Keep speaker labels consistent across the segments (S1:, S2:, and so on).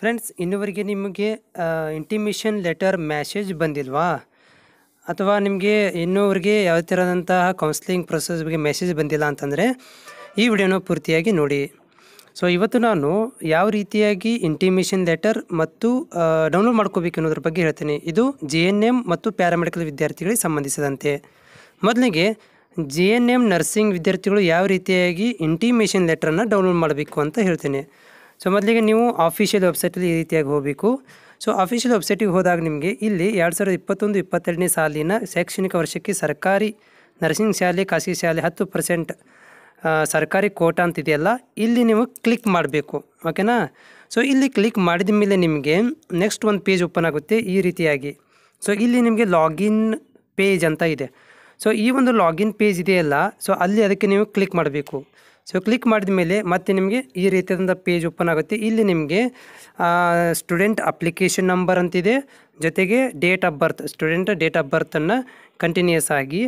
S1: friends ಇನ್ನುವರೆಗೆ ನಿಮಗೆ intimation letter message ಬಂದಿಲ್ವಾ ಅಥವಾ ನಿಮಗೆ ಇನ್ನೂವರೆಗೆ ಯಾವ ಥರದಂತಹ ಕೌನ್ಸಿಲಿಂಗ್ ಪ್ರೊಸೆಸ್ ಬಗ್ಗೆ ಮೆಸೇಜ್ ಬಂದಿಲ್ಲ ಅಂತಂದರೆ ಈ ವಿಡಿಯೋನ ಪೂರ್ತಿಯಾಗಿ ನೋಡಿ ಸೊ ಇವತ್ತು ನಾನು ಯಾವ ರೀತಿಯಾಗಿ ಇಂಟಿಮೇಷನ್ ಲೆಟರ್ ಮತ್ತು ಡೌನ್ಲೋಡ್ ಮಾಡ್ಕೋಬೇಕು ಅನ್ನೋದ್ರ ಬಗ್ಗೆ ಹೇಳ್ತೇನೆ ಇದು ಜೆ ಎನ್ ಎಮ್ ಮತ್ತು ಪ್ಯಾರಾಮೆಡಿಕಲ್ ವಿದ್ಯಾರ್ಥಿಗಳಿಗೆ ಸಂಬಂಧಿಸಿದಂತೆ ಮೊದಲಿಗೆ ಜೆ ಎನ್ ಎಮ್ ನರ್ಸಿಂಗ್ ವಿದ್ಯಾರ್ಥಿಗಳು ಯಾವ ರೀತಿಯಾಗಿ ಇಂಟಿಮೇಷನ್ ಲೆಟರನ್ನು ಡೌನ್ಲೋಡ್ ಮಾಡಬೇಕು ಅಂತ ಹೇಳ್ತೇನೆ ಸೊ ಮೊದಲಿಗೆ ನೀವು ಆಫೀಷಿಯಲ್ ವೆಬ್ಸೈಟಲ್ಲಿ ಈ ರೀತಿಯಾಗಿ ಹೋಗಬೇಕು ಸೊ ಆಫೀಷಿಯಲ್ ವೆಬ್ಸೈಟಿಗೆ ಹೋದಾಗ ನಿಮಗೆ ಇಲ್ಲಿ ಎರಡು ಸಾವಿರದ ಇಪ್ಪತ್ತೊಂದು ಇಪ್ಪತ್ತೆರಡನೇ ಸಾಲಿನ ಶೈಕ್ಷಣಿಕ ವರ್ಷಕ್ಕೆ ಸರ್ಕಾರಿ ನರ್ಸಿಂಗ್ ಶಾಲೆ ಖಾಸಗಿ ಶಾಲೆ ಹತ್ತು ಪರ್ಸೆಂಟ್ ಸರ್ಕಾರಿ ಕೋಟಾ ಅಂತಿದೆಯಲ್ಲ ಇಲ್ಲಿ ನೀವು ಕ್ಲಿಕ್ ಮಾಡಬೇಕು ಓಕೆನಾ ಸೊ ಇಲ್ಲಿ ಕ್ಲಿಕ್ ಮಾಡಿದ ಮೇಲೆ ನಿಮಗೆ ನೆಕ್ಸ್ಟ್ ಒಂದು ಪೇಜ್ ಓಪನ್ ಆಗುತ್ತೆ ಈ ರೀತಿಯಾಗಿ ಸೊ ಇಲ್ಲಿ ನಿಮಗೆ ಲಾಗಿನ್ ಪೇಜ್ ಅಂತ ಇದೆ ಸೊ ಈ ಒಂದು ಲಾಗಿನ್ ಪೇಜ್ ಇದೆಯಲ್ಲ ಸೊ ಅಲ್ಲಿ ಅದಕ್ಕೆ ನೀವು ಕ್ಲಿಕ್ ಮಾಡಬೇಕು ಸೊ ಕ್ಲಿಕ್ ಮಾಡಿದ ಮೇಲೆ ಮತ್ತೆ ನಿಮಗೆ ಈ ರೀತಿಯಾದಂಥ ಪೇಜ್ ಓಪನ್ ಆಗುತ್ತೆ ಇಲ್ಲಿ ನಿಮಗೆ ಸ್ಟೂಡೆಂಟ್ ಅಪ್ಲಿಕೇಶನ್ ನಂಬರ್ ಅಂತಿದೆ ಜೊತೆಗೆ date of birth student date of ಬರ್ತನ್ನು ಕಂಟಿನ್ಯೂಸ್ ಆಗಿ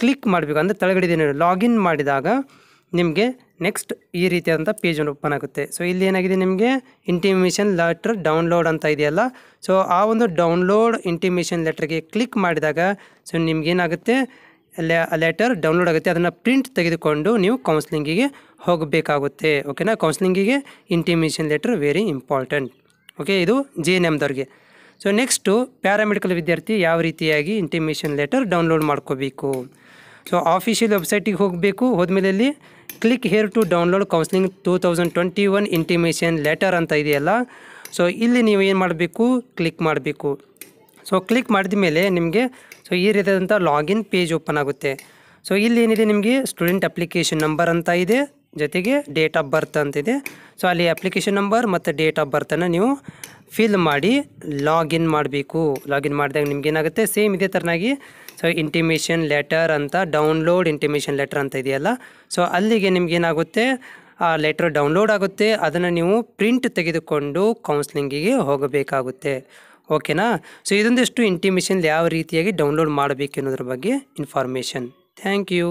S1: ಕ್ಲಿಕ್ ಮಾಡಬೇಕು ಅಂದರೆ ತಳಗಡೆದೇನು ಲಾಗಿನ್ ಮಾಡಿದಾಗ ನಿಮಗೆ ನೆಕ್ಸ್ಟ್ ಈ ರೀತಿಯಾದಂಥ ಪೇಜ್ ಓಪನ್ ಆಗುತ್ತೆ ಸೊ ಇಲ್ಲಿ ಏನಾಗಿದೆ ನಿಮಗೆ ಇಂಟಿಮೇಷನ್ ಲೆಟ್ರ್ ಡೌನ್ಲೋಡ್ ಅಂತ ಇದೆಯಲ್ಲ ಸೊ ಆ ಒಂದು ಡೌನ್ಲೋಡ್ ಇಂಟಿಮೇಷನ್ ಲೆಟ್ರಿಗೆ ಕ್ಲಿಕ್ ಮಾಡಿದಾಗ ಸೊ ನಿಮಗೇನಾಗುತ್ತೆ ಲೆಟರ್ ಡೌನ್ಲೋಡ್ ಆಗುತ್ತೆ ಅದನ್ನು ಪ್ರಿಂಟ್ ತೆಗೆದುಕೊಂಡು ನೀವು ಕೌನ್ಸ್ಲಿಂಗಿಗೆ ಹೋಗಬೇಕಾಗುತ್ತೆ ಓಕೆನಾ ಕೌನ್ಸ್ಲಿಂಗಿಗೆ intimation letter very important okay ಇದು ಜೆ ಎನ್ ಎಮ್ದವ್ರಿಗೆ ಸೊ ನೆಕ್ಸ್ಟು ಪ್ಯಾರಾಮೆಡಿಕಲ್ ವಿದ್ಯಾರ್ಥಿ ಯಾವ ರೀತಿಯಾಗಿ ಇಂಟಿಮೇಷನ್ ಲೆಟರ್ ಡೌನ್ಲೋಡ್ ಮಾಡ್ಕೋಬೇಕು ಸೊ ಆಫಿಷಿಯಲ್ ವೆಬ್ಸೈಟಿಗೆ ಹೋಗಬೇಕು ಹೋದ್ಮೇಲೆ ಅಲ್ಲಿ click here to download counselling two thousand twenty one intimation letter ಅಂತ ಇದೆಯಲ್ಲ ಸೊ ಇಲ್ಲಿ ನೀವು ಏನು ಮಾಡಬೇಕು ಕ್ಲಿಕ್ ಮಾಡಬೇಕು ಸೊ ಕ್ಲಿಕ್ ಮಾಡಿದ ಮೇಲೆ ನಿಮಗೆ ಸೊ ಈ ರೀತಿಯಾದಂಥ ಲಾಗಿನ್ ಪೇಜ್ ಓಪನ್ ಆಗುತ್ತೆ ಸೊ ಇಲ್ಲಿ ಏನಿದೆ ನಿಮಗೆ ಸ್ಟೂಡೆಂಟ್ ಅಪ್ಲಿಕೇಶನ್ ನಂಬರ್ ಅಂತ ಇದೆ ಜೊತೆಗೆ ಡೇಟ್ ಆಫ್ ಬರ್ತ್ ಅಂತಿದೆ ಸೊ ಅಲ್ಲಿ ಅಪ್ಲಿಕೇಶನ್ ನಂಬರ್ ಮತ್ತು ಡೇಟ್ ಆಫ್ ಬರ್ತನ್ನು ನೀವು ಫಿಲ್ ಮಾಡಿ ಲಾಗಿನ್ ಮಾಡಬೇಕು ಲಾಗಿನ್ ಮಾಡಿದಾಗ ನಿಮ್ಗೆ ಏನಾಗುತ್ತೆ ಸೇಮ್ ಇದೇ ಥರನಾಗಿ ಸೊ ಇಂಟಿಮೇಷನ್ ಲೆಟರ್ ಅಂತ ಡೌನ್ಲೋಡ್ ಇಂಟಿಮೇಷನ್ ಲೆಟರ್ ಅಂತ ಇದೆಯಲ್ಲ ಸೊ ಅಲ್ಲಿಗೆ ನಿಮ್ಗೆ ಏನಾಗುತ್ತೆ ಆ ಲೆಟ್ರ್ ಡೌನ್ಲೋಡ್ ಆಗುತ್ತೆ ಅದನ್ನು ನೀವು ಪ್ರಿಂಟ್ ತೆಗೆದುಕೊಂಡು ಕೌನ್ಸ್ಲಿಂಗಿಗೆ ಹೋಗಬೇಕಾಗುತ್ತೆ ಓಕೆನಾ ಸೊ ಇದೊಂದಿಷ್ಟು ಇಂಟಿಮೇಷನ್ ಯಾವ ರೀತಿಯಾಗಿ ಡೌನ್ಲೋಡ್ ಮಾಡಬೇಕು ಅನ್ನೋದ್ರ ಬಗ್ಗೆ ಇನ್ಫಾರ್ಮೇಷನ್ ಥ್ಯಾಂಕ್ ಯು